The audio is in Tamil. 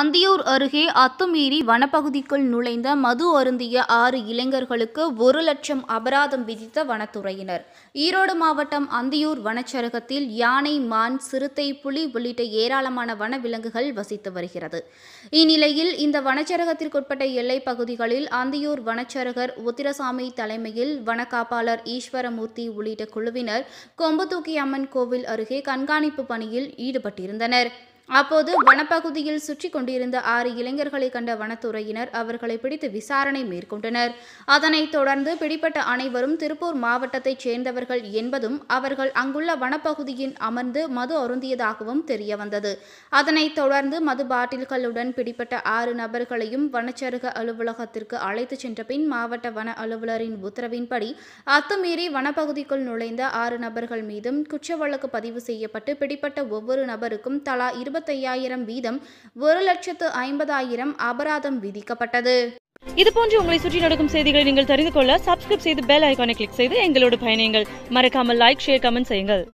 அந்தியூர் அருகே அத்துமீறி வனப்பகுதிக்குள் நுழைந்த மது அருந்திய ஆறு இளைஞர்களுக்கு ஒரு லட்சம் அபராதம் விதித்த வனத்துறையினர் ஈரோடு மாவட்டம் அந்தியூர் வனச்சரகத்தில் யானை மான் சிறுத்தை புலி உள்ளிட்ட ஏராளமான வனவிலங்குகள் வசித்து வருகிறது இந்நிலையில் இந்த வனச்சரகத்திற்குட்பட்ட எல்லைப் பகுதிகளில் அந்தியூர் வனச்சரகர் உத்திரசாமி தலைமையில் வனக்காப்பாளர் ஈஸ்வரமூர்த்தி உள்ளிட்ட குழுவினர் கொம்புதூக்கி அம்மன் கோவில் அருகே கண்காணிப்பு பணியில் ஈடுபட்டிருந்தனர் அப்போது வனப்பகுதியில் சுற்றி கொண்டிருந்த ஆறு இளைஞர்களை கண்ட வனத்துறையினர் அவர்களை பிடித்து விசாரணை மேற்கொண்டனர் அதனைத் தொடர்ந்து பிடிப்பட்ட அனைவரும் திருப்பூர் மாவட்டத்தைச் சேர்ந்தவர்கள் என்பதும் அவர்கள் அங்குள்ள வனப்பகுதியின் அமர்ந்து மது அருந்தியதாகவும் தெரியவந்தது அதனைத் தொடர்ந்து மது பாட்டில்களுடன் பிடிப்பட்ட ஆறு நபர்களையும் வனச்சருக அலுவலகத்திற்கு அழைத்துச் சென்ற பின் மாவட்ட வன அலுவலரின் உத்தரவின்படி அத்துமீறி வனப்பகுதிக்குள் நுழைந்த ஆறு நபர்கள் மீதும் குற்ற வழக்கு பதிவு செய்யப்பட்டு பிடிப்பட்ட ஒவ்வொரு நபருக்கும் தலா இருபது ஐம்பத்தையாயிரம் வீதம் ஒரு லட்சத்து ஐம்பதாயிரம் அபராதம் விதிக்கப்பட்டது இதுபோன்று உங்களை சுற்றி நடக்கும் செய்திகளை நீங்கள் தெரிந்து கொள்ள சப்ஸ்கிரைப் செய்து பெல் ஐக்கானை கிளிக் செய்து எங்களோடு பயணியுங்கள் மறக்காமல் லைக் ஷேர் கமெண்ட் செய்யுங்கள்